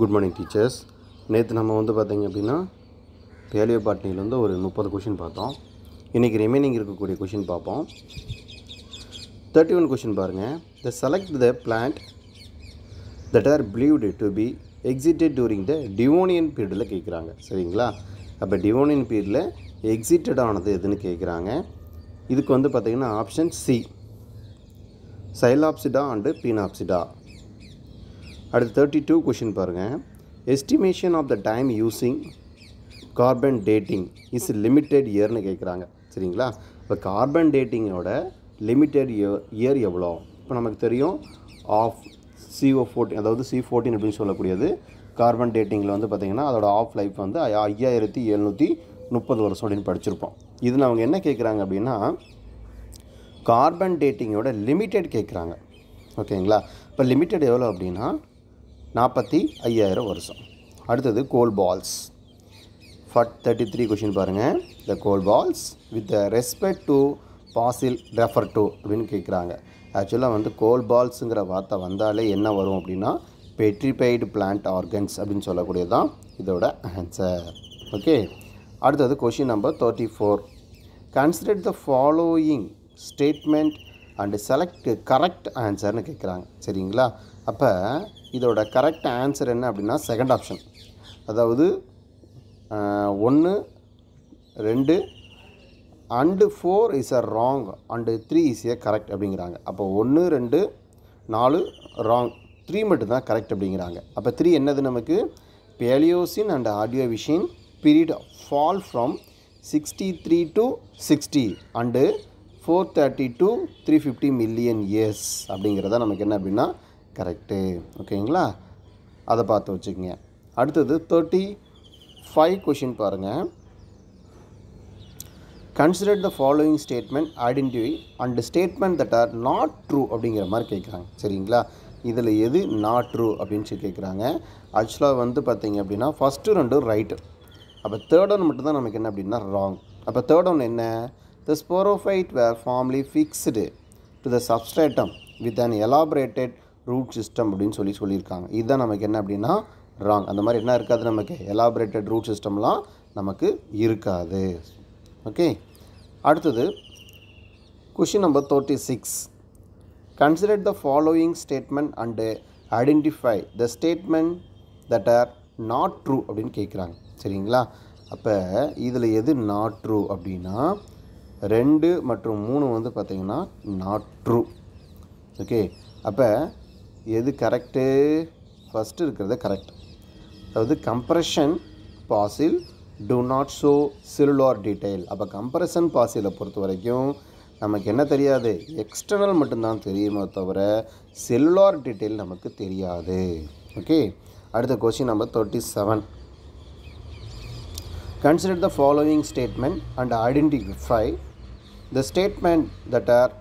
good morning teachers நேற்று நம்ம வந்து பார்த்திங்க அப்படின்னா பேலியோ பாட்னியில் வந்து ஒரு முப்பது கொஷின் பார்த்தோம் இன்றைக்கி ரிமைனிங் இருக்கக்கூடிய கொஷின் பார்ப்போம் தேர்ட்டி ஒன் கொஷின் பாருங்கள் the select the plant that are believed to be existed during the Devonian பீரியடில் கேட்குறாங்க சரிங்களா அப்போ டிவோனியன் பீரியடில் எக்ஸிட்டட் ஆனது எதுன்னு கேட்குறாங்க இதுக்கு வந்து பார்த்திங்கன்னா option C Psilopsida and Pinopsida அடுத்து தேர்ட்டி டூ கொஷின் பாருங்கள் estimation of the time using carbon dating is limited இயர்னு கேட்குறாங்க சரிங்களா இப்போ கார்பன் டேட்டிங்கோட லிமிட்டெட் இயர் இயர் எவ்வளோ இப்போ நமக்கு தெரியும் ஆஃப் சிஓ ஃபோர்டின் அதாவது சி ஃபோர்டீன் அப்படின்னு சொல்லக்கூடியது கார்பன் டேட்டிங்கில் வந்து பார்த்திங்கன்னா அதோட ஆஃப் லைஃப் வந்து ஐயாயிரத்தி எழுநூற்றி முப்பது வருஷம் அப்படின்னு படிச்சிருப்போம் இதில் அவங்க என்ன கேட்குறாங்க அப்படின்னா கார்பன் டேட்டிங்கோட லிமிட்டெட் கேட்குறாங்க ஓகேங்களா இப்போ லிமிட்டெட் எவ்வளோ அப்படின்னா நாற்பத்தி ஐயாயிரம் வருஷம் அடுத்தது கோல் பால்ஸ் ஃபட் தேர்ட்டி த்ரீ கொஷின் பாருங்கள் the coal balls with the respect to fossil refer to அப்படின்னு கேட்குறாங்க ஆக்சுவலாக வந்து கோல் பால்ஸுங்கிற வார்த்தை வந்தாலே என்ன வரும் அப்படின்னா பெட்ரிபைடு பிளான்ட் ஆர்கன்ஸ் அப்படின்னு சொல்லக்கூடியது தான் இதோட ஆன்சர் ஓகே அடுத்தது question number thirty four consider the following statement and select correct ஆன்சர்னு கேட்குறாங்க சரிங்களா அப்போ இதோட கரெக்ட் ஆன்சர் என்ன அப்படின்னா செகண்ட் ஆப்ஷன் அதாவது ஒன்று ரெண்டு and four is a wrong and three is a correct அப்படிங்கிறாங்க அப்போ ஒன்று ரெண்டு நாலு ராங் த்ரீ மட்டும்தான் கரெக்ட் அப்படிங்கிறாங்க அப்போ த்ரீ என்னது நமக்கு Paleocene and audio vision period fall from sixty three to sixty and four thirty to three fifty million years அப்படிங்கிறத நமக்கு என்ன அப்படின்னா கரெக்டு ஓகேங்களா அதை பார்த்து வச்சுக்கோங்க அடுத்தது தேர்ட்டி ஃபைவ் கொஷின் பாருங்கள் consider the following statement identify and statement that are not true அப்படிங்கிற மாதிரி கேட்குறாங்க சரிங்களா இதில் எது நாட் ட்ரூ அப்படின்னு சொல்லி கேட்குறாங்க ஆக்சுவலாக வந்து பார்த்திங்க அப்படின்னா ஃபஸ்ட்டு ரெண்டும் ரைட்டு அப்போ தேர்ட் ஒன் மட்டும்தான் நமக்கு என்ன அப்படின்னா ராங் அப்போ தேர்ட் ஒன் என்ன the sporophyte were formerly fixed to the substratum with an elaborated root system அப்படின்னு சொல்லி சொல்லியிருக்காங்க இதுதான் நமக்கு என்ன அப்படின்னா ராங் அந்த மாதிரி என்ன இருக்காது நமக்கு எலாபரேட்டட் ரூட் சிஸ்டம்லாம் நமக்கு இருக்காது ஓகே அடுத்தது question number thirty six consider the following statement and identify the statement that are not true அப்படின்னு கேட்குறாங்க சரிங்களா அப்போ இதில் எது நாட் ட்ரூ அப்படின்னா ரெண்டு மற்றும் மூணு வந்து பார்த்திங்கன்னா நாட் ட்ரூ ஓகே அப்போ எது கரெக்டு ஃபஸ்ட்டு இருக்கிறத கரெக்ட் அதாவது compression fossil do not show cellular detail அப்போ கம்ப்ரெஷன் பாசிலை பொறுத்த வரைக்கும் நமக்கு என்ன தெரியாது எக்ஸ்டர்னல் மட்டும்தான் தெரியுமே தவிர செல்லுலார் டீட்டெயில் நமக்கு தெரியாது ஓகே அடுத்த question number thirty seven consider the following statement and identify the statement that are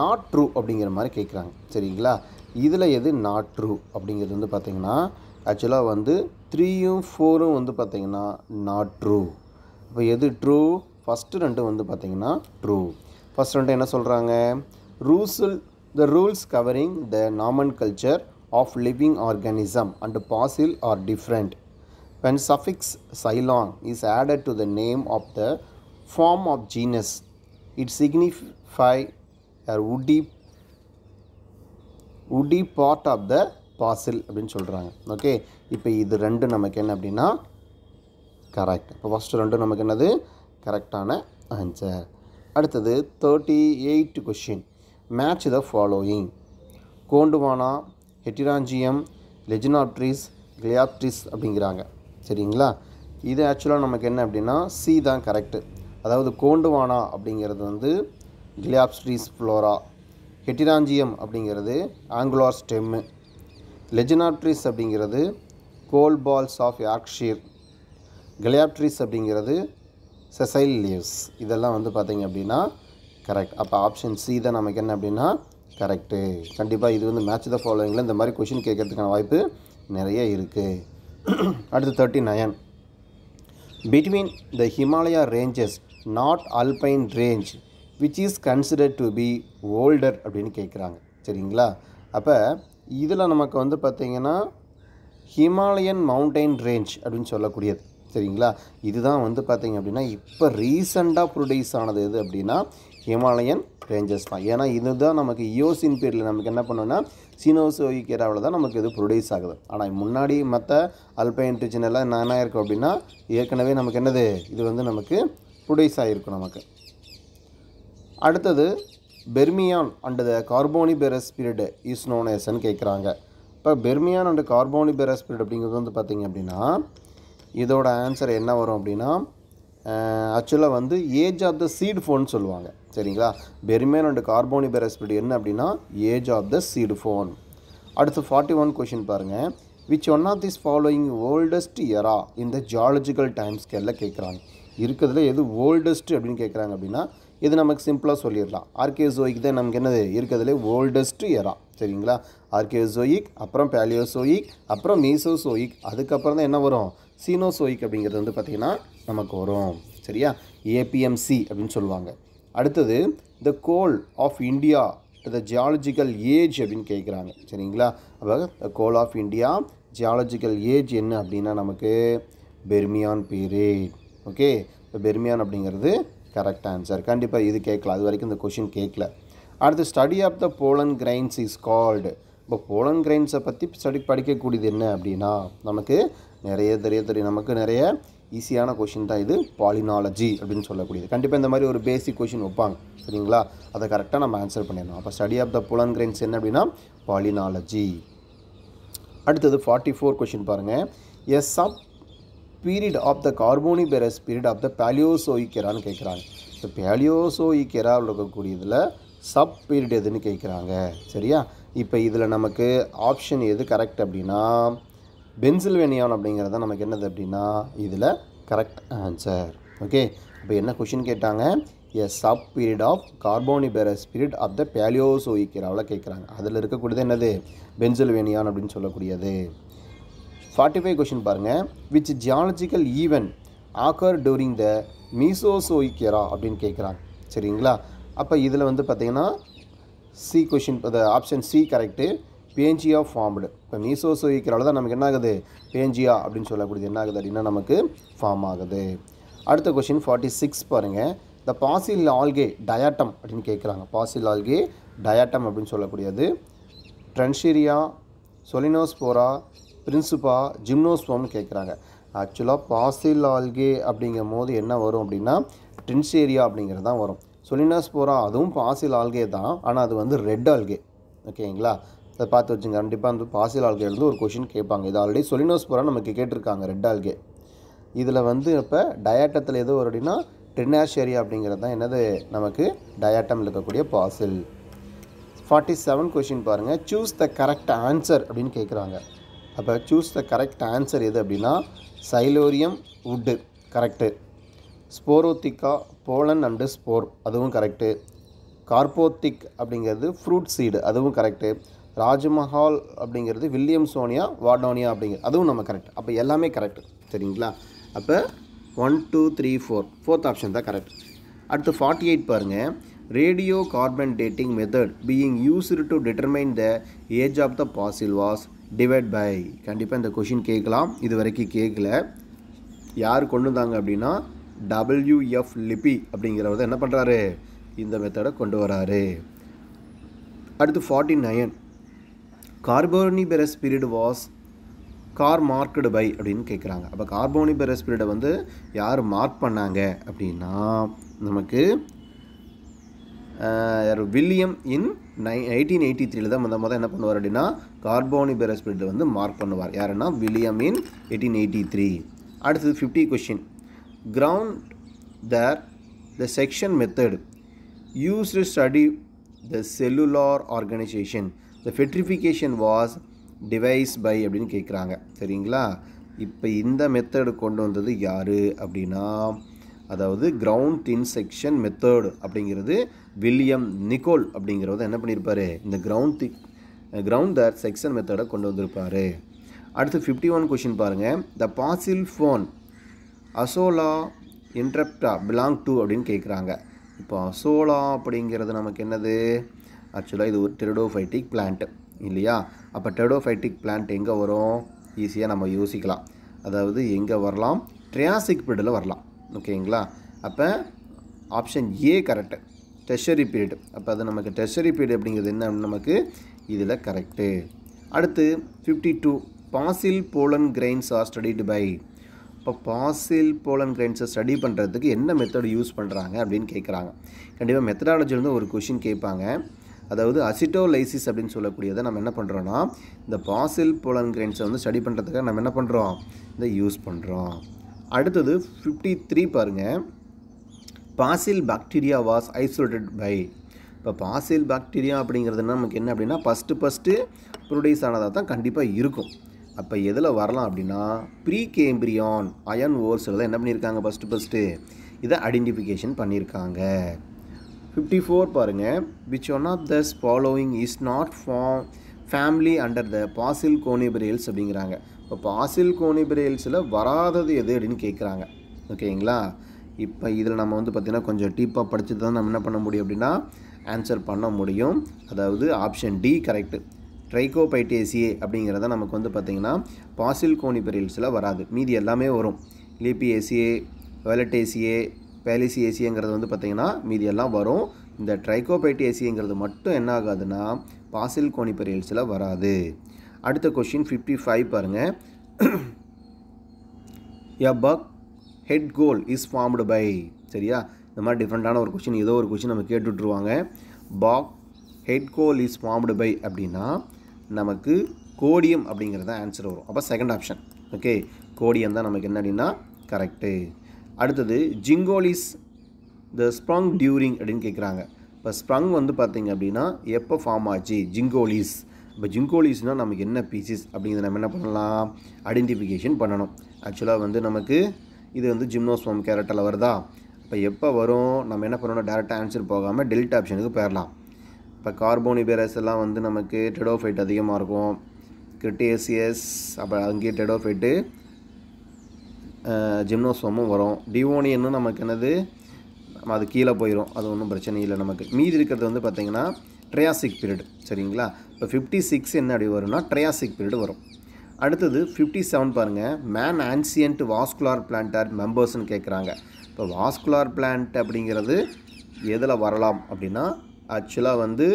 not true அப்படிங்கிற மாதிரி கேட்குறாங்க சரிங்களா இதில் எது நாட் ட்ரூ அப்படிங்கிறது வந்து பார்த்திங்கன்னா ஆக்சுவலாக வந்து த்ரீயும் ஃபோரும் வந்து பார்த்திங்கன்னா நாட் ட்ரூ இப்போ எது ட்ரூ ஃபஸ்ட்டு ரெண்டு வந்து பார்த்திங்கன்னா ட்ரூ ஃபஸ்ட் ரெண்டு என்ன சொல்கிறாங்க ரூல்ஸுல் the rules covering the nomenclature of living organism and fossil are different when suffix xylon is added to the name of the form of genus it signify are woody woody part of the fossil அப்படின்னு சொல்கிறாங்க okay இப்போ இது ரெண்டு நமக்கு என்ன அப்படின்னா correct இப்போ first ரெண்டு நமக்கு என்னது கரெக்டான ஆன்சர் அடுத்தது thirty eight question match the following Gondwana Heterangium Lyginopteris Glossopteris அப்படிங்கிறாங்க சரிங்களா இது ஆக்சுவலாக நமக்கு என்ன அப்படின்னா சி தான் கரெக்டு அதாவது கோண்டுவானா அப்படிங்கிறது வந்து கிளியாப்ட்ரிஸ் ஃப்ளோரா ஹெட்டிராஞ்சியம் அப்படிங்கிறது ஆங்குலார் ஸ்டெம்மு லெஜினாப்ட்ரிஸ் அப்படிங்கிறது கோல் பால்ஸ் ஆஃப் யார்க்ஷீர் கிளியாப்ட்ரிஸ் அப்படிங்கிறது செசைல் லீவ்ஸ் இதெல்லாம் வந்து பார்த்திங்க அப்படின்னா கரெக்ட் அப்போ ஆப்ஷன் சி தான் நமக்கு என்ன அப்படின்னா கரெக்டு கண்டிப்பாக இது வந்து மேட்ச் த ஃபாலோவிங்கில் இந்த மாதிரி கொஷின் கேட்கறதுக்கான வாய்ப்பு நிறைய இருக்குது அடுத்து thirty nine between the Himalaya ranges not Alpine range which is considered to be older அப்படின்னு கேட்குறாங்க சரிங்களா அப்போ இதில் நமக்கு வந்து பார்த்திங்கன்னா ஹிமாலயன் மவுண்டைன் ரேஞ்ச் அப்படின்னு சொல்லக்கூடியது சரிங்களா இதுதான் வந்து பார்த்திங்க அப்படின்னா இப்போ ரீசண்டாக ப்ரொடியூஸ் ஆனது எது அப்படின்னா ஹிமாலயன் ரேஞ்சஸ் தான் ஏன்னா இதுதான் நமக்கு யோசின் பீரியடில் நமக்கு என்ன பண்ணோன்னா சீனோசோகிக்கிறாவில் தான் நமக்கு இது ப்ரொடியூஸ் ஆகுது ஆனால் முன்னாடி மற்ற அல்பைன் ரிஜின் எல்லாம் என்ன இருக்கும் அப்படின்னா ஏற்கனவே நமக்கு என்னது இது வந்து நமக்கு ப்ரொடியூஸ் ஆகிருக்கும் நமக்கு அடுத்தது Permian and the Carboniferous period is known எஸ்ன்னு கேட்குறாங்க இப்போ பெர்மியான் அண்டு கார்போனிபெரஸ் பீரியட் அப்படிங்கிறது வந்து பார்த்திங்க அப்படின்னா இதோட ஆன்சர் என்ன வரும் அப்படின்னா ஆக்சுவலாக வந்து age of the seed fern சொல்லுவாங்க சரிங்களா பெர்மியான் அண்டு கார்போனிபெரஸ் பீரியட் என்ன அப்படின்னா age of the seed fern அடுத்து ஃபார்ட்டி ஒன் கொஷின் பாருங்கள் which one of this following oldest era இந்த ஜியாலஜிக்கல் டைம் ஸ்கேலில் கேட்குறாங்க இருக்கிறதுல எது ஓல்டஸ்ட் அப்படின்னு கேட்குறாங்க அப்படின்னா இது நமக்கு சிம்பிளாக சொல்லிடலாம் ஆர்கேசோயிக் தான் நமக்கு என்னது இருக்கிறதுலே ஓல்டஸ்ட் எரா சரிங்களா ஆர்கேசோயிக் அப்புறம் பேலியோசோயிக் அப்புறம் மீசோசோயிக் அதுக்கப்புறம் தான் என்ன வரும் சீனோசோயிக் அப்படிங்கிறது வந்து பார்த்திங்கன்னா நமக்கு வரும் சரியா ஏபிஎம்சி அப்படின்னு சொல்லுவாங்க அடுத்தது the coal of India the geological age அப்படின்னு கேட்குறாங்க சரிங்களா அப்போ the coal of India geological age என்ன அப்படின்னா நமக்கு பெர்மியான் பீரியட் ஓகே இப்போ பெர்மியான் அப்படிங்கிறது கரெக்ட் ஆன்சர் கண்டிப்பாக இது கேட்கல அது வரைக்கும் இந்த கொஷின் கேட்கல அடுத்து study of the pollen grains is called இப்போ போலன் கிரைன்ஸை பற்றி ஸ்டடி படிக்கக்கூடியது என்ன அப்படின்னா நமக்கு நிறைய தெரிய தெரியும் நமக்கு நிறைய ஈஸியான கொஷின் தான் இது பாலினாலஜி அப்படின்னு சொல்லக்கூடியது கண்டிப்பாக இந்த மாதிரி ஒரு பேசிக் கொஷின் வைப்பாங்க சரிங்களா அதை கரெக்டாக நம்ம ஆன்சர் பண்ணிடணும் அப்போ ஸ்டடி ஆஃப் த புலன் கிரைன்ஸ் என்ன அப்படின்னா பாலினாலஜி அடுத்தது ஃபார்ட்டி ஃபோர் கொஷின் பாருங்கள் as sub period of the Carboniferous period of the பேலியோசோயிக்கரான்னு கேட்குறாங்க இந்த பேலியோசோயிக்கராவில் இருக்கக்கூடியதில் சப் பீரியட் எதுன்னு கேட்குறாங்க சரியா இப்போ இதில் நமக்கு ஆப்ஷன் எது கரெக்ட் அப்படின்னா பென்சில்வேனியான் அப்படிங்கிறத நமக்கு என்னது அப்படின்னா இதில் கரெக்ட் ஆன்சர் ஓகே இப்போ என்ன கொஷின் கேட்டாங்க a sub period of Carboniferous period of the பேலியோசோயிக்கராவில் கேட்குறாங்க அதில் இருக்கக்கூடியது என்னது பென்சில்வேனியான் அப்படின்னு சொல்லக்கூடியது ஃபார்ட்டி ஃபைவ் கொஷின் பாருங்கள் which geological event occur during the Mesozoic era அப்படின்னு கேட்குறாங்க சரிங்களா அப்போ இதில் வந்து பார்த்திங்கன்னா சி கொஷின் இந்த option C correct Pangaea formed இப்போ மீசோசோய்கேராவில் தான் நமக்கு என்ன ஆகுது பேஞ்சியா அப்படின்னு சொல்லக்கூடியது என்ன ஆகுது அப்படின்னா நமக்கு ஃபார்ம் ஆகுது அடுத்த கொஷின் ஃபார்ட்டி சிக்ஸ் பாருங்கள் த பாசில் ஆல்கே டயாட்டம் அப்படின்னு கேட்குறாங்க பாசில் ஆல்கே டயாட்டம் அப்படின்னு சொல்லக்கூடியது ட்ரன்ஷீரியா சொலினோஸ்போரா பிரின்சிபா ஜிம்னோஸ்வாம்னு கேட்குறாங்க ஆக்சுவலாக பாசில் ஆல்கே அப்படிங்கும் போது என்ன வரும் அப்படின்னா ட்ரின்சேரியா அப்படிங்கிறது தான் வரும் சொலினாஸ்போரா அதுவும் பாசில் ஆல்கே தான் ஆனால் அது வந்து ரெட் ஆல்கே ஓகேங்களா அதை பார்த்து வச்சுங்க கண்டிப்பாக வந்து பாசில் ஆல்கேலேருந்து ஒரு கொஷின் கேட்பாங்க இது ஆல்ரெடி சொலினோஸ்போரா நமக்கு கேட்டிருக்காங்க ரெட் ஆல்கே இதில் வந்து இப்போ டயாட்டத்தில் எது வரும் அப்படின்னா ட்ரினாஷேரியா அப்படிங்கிறது தான் என்னது நமக்கு டயாட்டம் இருக்கக்கூடிய பாசில் ஃபார்ட்டி செவன் கொஷின் பாருங்கள் சூஸ் த கரெக்ட் ஆன்சர் அப்படின்னு கேட்குறாங்க அப்போ சூஸ் த கரெக்ட் ஆன்சர் எது அப்படின்னா சைலோரியம் உட்டு கரெக்டு ஸ்போரோத்திக்கா போலன் அண்டு ஸ்போர் அதுவும் கரெக்டு கார்போத்திக் அப்படிங்கிறது ஃப்ரூட் சீடு அதுவும் கரெக்டு ராஜ்மஹால் அப்படிங்கிறது வில்லியம் சோனியா வாடோனியா அப்படிங்கிறது அதுவும் நம்ம கரெக்ட் அப்போ எல்லாமே கரெக்ட் சரிங்களா அப்போ one two three four fourth option தான் கரெக்ட் அடுத்து ஃபார்ட்டி எயிட் பாருங்கள் radio carbon dating method being used to determine the age of the fossil was divide by கண்டிப்பாக இந்த கொஷின் கேட்கலாம் இது வரைக்கும் கேட்கல யார் கொண்டு வந்தாங்க அப்படின்னா டபிள்யூஎஃப் லிபி அப்படிங்கிறவர் தான் என்ன பண்ணுறாரு இந்த மெத்தடை கொண்டு வராரு அடுத்து forty nine Carboniferous period was கார் மார்க்கடு பை அப்படின்னு கேட்குறாங்க அப்போ கார்போனிபெரஸ் பீரியடை வந்து யார் மார்க் பண்ணாங்க அப்படின்னா நமக்கு யார் வில்லியம் இன் நை எயிட்டீன் எயிட்டி த்ரீல தான் மொதல் மொதல் என்ன பண்ணுவார் அப்படின்னா கார்போனி ஸ்பிரிட் வந்து மார்க் பண்ணுவார் யாருன்னா William in eighteen eighty three அடுத்தது ஃபிஃப்டி கொஷின் கிரவுண்ட் தர் the section method use to study the cellular organisation the petrification was devised by அப்படின்னு கேட்குறாங்க சரிங்களா இப்போ இந்த மெத்தடு கொண்டு வந்தது யார் அப்படின்னா அதாவது கிரவுண்ட் இன்செக்ஷன் மெத்தேடு அப்படிங்கிறது வில்லியம் நிக்கோல் அப்படிங்கிறத என்ன பண்ணியிருப்பார் இந்த கிரவுண்ட் கிரவுண்ட் தர் செக்ஷன் மெத்தடை கொண்டு வந்திருப்பார் அடுத்து ஃபிஃப்டி ஒன் கொஷின் பாருங்கள் the fossil fern Azolla intertrappea belong to அப்படின்னு கேட்குறாங்க இப்போ அசோலா அப்படிங்கிறது நமக்கு என்னது ஆக்சுவலாக இது ஒரு டெரடோஃபைட்டிக் பிளான்ட் இல்லையா அப்போ டெரடோஃபைட்டிக் பிளான்ட் எங்கே வரும் ஈஸியாக நம்ம யோசிக்கலாம் அதாவது எங்கே வரலாம் ட்ரியாசிக் பீரியடில் வரலாம் ஓகேங்களா அப்போ option A correct Tertiary period அப்போ அது நமக்கு டெஷரி பீரியட் அப்படிங்கிறது என்ன நமக்கு இதில் கரெக்டு அடுத்து fifty two fossil pollen grains are studied by இப்போ பாசில் போலன் கிரெயின்ஸை ஸ்டடி பண்ணுறதுக்கு என்ன மெத்தட் யூஸ் பண்ணுறாங்க அப்படின்னு கேட்குறாங்க கண்டிப்பாக மெத்தடாலஜிலேருந்து ஒரு கொஷின் கேட்பாங்க அதாவது அசிட்டோலைசிஸ் அப்படின்னு சொல்லக்கூடியதை நம்ம என்ன பண்ணுறோன்னா இந்த பாசில் போலன் கிரெயின்ஸை வந்து ஸ்டடி பண்ணுறதுக்காக நம்ம என்ன பண்ணுறோம் இதை யூஸ் பண்ணுறோம் அடுத்தது ஃபிஃப்டி த்ரீ பாருங்கள் fossil bacteria was isolated by இப்போ பாசில் பாக்டீரியா அப்படிங்கிறதுனா நமக்கு என்ன அப்படின்னா ஃபஸ்ட்டு ஃபஸ்ட்டு ப்ரொடியூஸ் ஆனதாக தான் கண்டிப்பாக இருக்கும் அப்போ எதில் வரலாம் அப்படின்னா ப்ரீ கேம்பிரியான் அயன் ஓர்ஸில் தான் என்ன பண்ணியிருக்காங்க ஃபஸ்ட்டு ஃபஸ்ட்டு இதை ஐடென்டிஃபிகேஷன் பண்ணியிருக்காங்க ஃபிஃப்டி ஃபோர் பாருங்கள் which one of these following is not form family under the fossil Coniferales அப்படிங்கிறாங்க இப்போ பாசில் கோனிபிரேல்ஸில் வராதது எது அப்படின்னு கேட்குறாங்க ஓகேங்களா இப்போ இதில் நம்ம வந்து பார்த்திங்கன்னா கொஞ்சம் டீப்பாக படித்து தான் நம்ம என்ன பண்ண முடியும் அப்படின்னா ஆன்சர் பண்ண முடியும் அதாவது ஆப்ஷன் டி கரெக்டு ட்ரைகோபைட்டேசியே அப்படிங்கிறத நமக்கு வந்து பார்த்திங்கன்னா பாசில் கோனிபெரியல்ஸில் வராது மீதி எல்லாமே வரும் லிபிஏசியே வேலட்டேசியே ஏசிங்கிறது வந்து பார்த்திங்கன்னா மீதி எல்லாம் வரும் இந்த ட்ரைகோபைட்டேசியங்கிறது மட்டும் என்ன ஆகாதுன்னா பாசில் கோணிப்பர் எல்ஸில் வராது அடுத்த கொஷின் ஃபிஃப்டி ஃபைவ் பாருங்கள் a boghead coal is formed by சரியா இந்த மாதிரி டிஃப்ரெண்ட்டான ஒரு கொஷின் ஏதோ ஒரு கொஷின் நம்ம கேட்டுட்ருவாங்க boghead coal is formed by அப்படின்னா நமக்கு கோடியம் அப்படிங்கிறது தான் ஆன்சர் வரும் அப்போ செகண்ட் ஆப்ஷன் ஓகே கோடியம் தான் நமக்கு என்ன அப்படின்னா கரெக்டு அடுத்தது இஸ் த ஸ்ப்ராங் டியூரிங் அப்படின்னு கேட்குறாங்க இப்போ ஸ்ப்ரங் வந்து பார்த்திங்க அப்படின்னா எப்போ ஃபார்ம் ஆச்சு ஜிங்கோலிஸ் இப்போ ஜிங்கோலிஸ்னால் நமக்கு என்ன பீசிஸ் அப்படிங்கிறத நம்ம என்ன பண்ணலாம் ஐடென்டிஃபிகேஷன் பண்ணணும் ஆக்சுவலாக வந்து நமக்கு இது வந்து ஜிம்னோஸ்வம் கேரட்டில் வருதா இப்போ எப்போ வரும் நம்ம என்ன பண்ணணும் டேரெக்டாக ஆன்சர் போகாமல் டெல்ட் ஆப்ஷனுக்கு போயிடலாம் இப்போ கார்போனிபேரஸ் எல்லாம் வந்து நமக்கு டெடோஃபைட் அதிகமாக இருக்கும் கிரிட்டேசியஸ் அப்போ அங்கேயே டெடோஃபைட்டு ஜிம்னோஸ்வமும் வரும் டிவோனியன்னு நமக்கு என்னது நம்ம அது கீழே போயிடும் அது ஒன்றும் பிரச்சனை இல்லை நமக்கு மீதி இருக்கிறது வந்து பார்த்திங்கன்னா ட்ரையாசிக் பீரியட் சரிங்களா இப்போ ஃபிஃப்டி சிக்ஸ் என்ன அப்படி வரும்னா ட்ரையாசிக் பீரியட் வரும் அடுத்தது ஃபிஃப்டி செவன் பாருங்கள் மேன் ஆன்சியன்ட் வாஸ்குலார் பிளான்டார் மெம்பர்ஸ்னு கேட்குறாங்க இப்போ வாஸ்குலார் பிளான்ட் அப்படிங்கிறது எதில் வரலாம் அப்படின்னா ஆக்சுவலாக வந்து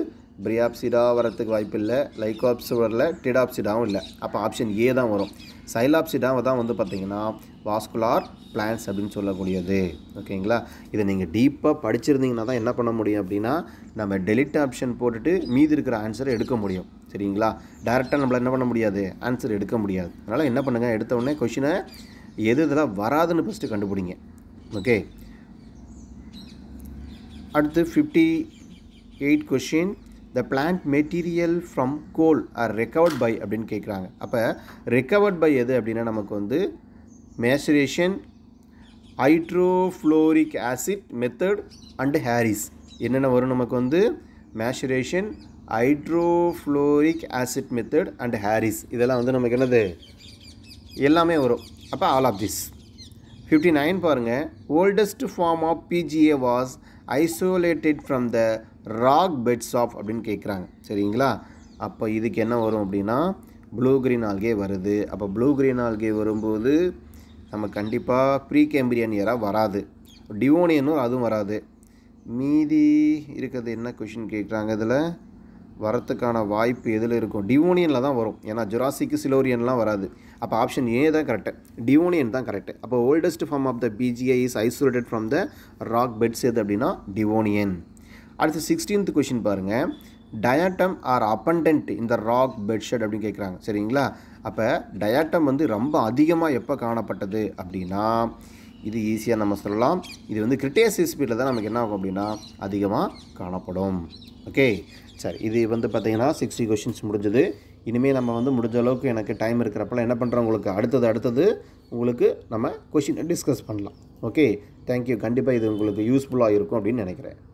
பிரியாப்சிடாக வரத்துக்கு வாய்ப்பு இல்லை லைகாப்ஸ் வரல டிடாப்சிடாகவும் இல்லை அப்போ ஆப்ஷன் ஏ தான் வரும் சைலாப்சிடாவை தான் வந்து பார்த்திங்கன்னா வாஸ்குலார் பிளான்ஸ் அப்படின்னு சொல்லக்கூடியது ஓகேங்களா இதை நீங்கள் டீப்பாக படிச்சிருந்தீங்கன்னா தான் என்ன பண்ண முடியும் அப்படின்னா நம்ம டெலிட் ஆப்ஷன் போட்டுட்டு மீதி இருக்கிற ஆன்சரை எடுக்க முடியும் சரிங்களா டேரெக்டாக நம்மளால் என்ன பண்ண முடியாது ஆன்சர் எடுக்க முடியாது அதனால் என்ன பண்ணுங்கள் எடுத்த உடனே கொஷினை எது இதெல்லாம் வராதுன்னு ஃபஸ்ட்டு கண்டுபிடிங்க ஓகே அடுத்து fifty eight question the plant material from coal are recovered by அப்படின்னு கேட்குறாங்க அப்போ ரெக்கவர்ட் பை எது அப்படின்னா நமக்கு வந்து maceration hydrofluoric acid method and Harris என்னென்ன வரும் நமக்கு வந்து maceration hydrofluoric acid method and Harris இதெல்லாம் வந்து நமக்கு என்னது எல்லாமே வரும் அப்போ all of this fifty nine பாருங்கள் oldest form of BGA was isolated from the rock beds of அப்படின்னு கேட்குறாங்க சரிங்களா அப்போ இதுக்கு என்ன வரும் அப்படின்னா ப்ளூ கிரீன் ஆல்கே வருது அப்போ ப்ளூ கிரீன் ஆல்கே வரும்போது நம்ம கண்டிப்பாக ப்ரீ கேம்பிரியன் இயரா வராது டிவோனியனும் அதுவும் வராது மீதி இருக்கிறது என்ன கொஷின் கேட்குறாங்க இதில் வரத்துக்கான வாய்ப்பு எதில் இருக்கும் டிவோனியனில் தான் வரும் ஏன்னா ஜுராசிக்கு சிலோரியன்லாம் வராது அப்போ ஆப்ஷன் ஏ தான் கரெக்டு டிவோனியன் தான் கரெக்டு அப்போ oldest form of the BGI is isolated from the rock beds எது அப்படின்னா டிவோனியன் அடுத்து சிக்ஸ்டீன்த் கொஷின் பாருங்கள் டயாட்டம் ஆர் அப்பண்டன்ட் இந்த ராக் பெட்ஷெட் அப்படின்னு கேட்குறாங்க சரிங்களா அப்போ டயாட்டம் வந்து ரொம்ப அதிகமாக எப்போ காணப்பட்டது அப்படின்னா இது ஈஸியாக நம்ம சொல்லலாம் இது வந்து கிரிட்டேசிஸ் ஸ்பீடில் தான் நமக்கு என்ன ஆகும் அப்படின்னா அதிகமாக காணப்படும் ஓகே சரி இது வந்து பார்த்திங்கன்னா சிக்ஸ்டி கொஷின்ஸ் முடிஞ்சது இனிமேல் நம்ம வந்து முடிஞ்ச அளவுக்கு எனக்கு டைம் இருக்கிறப்பெல்லாம் என்ன பண்ணுறோம் உங்களுக்கு அடுத்தது அடுத்தது உங்களுக்கு நம்ம கொஷினை டிஸ்கஸ் பண்ணலாம் ஓகே தேங்க்யூ கண்டிப்பாக இது உங்களுக்கு யூஸ்ஃபுல்லாக இருக்கும் அப்படின்னு நினைக்கிறேன்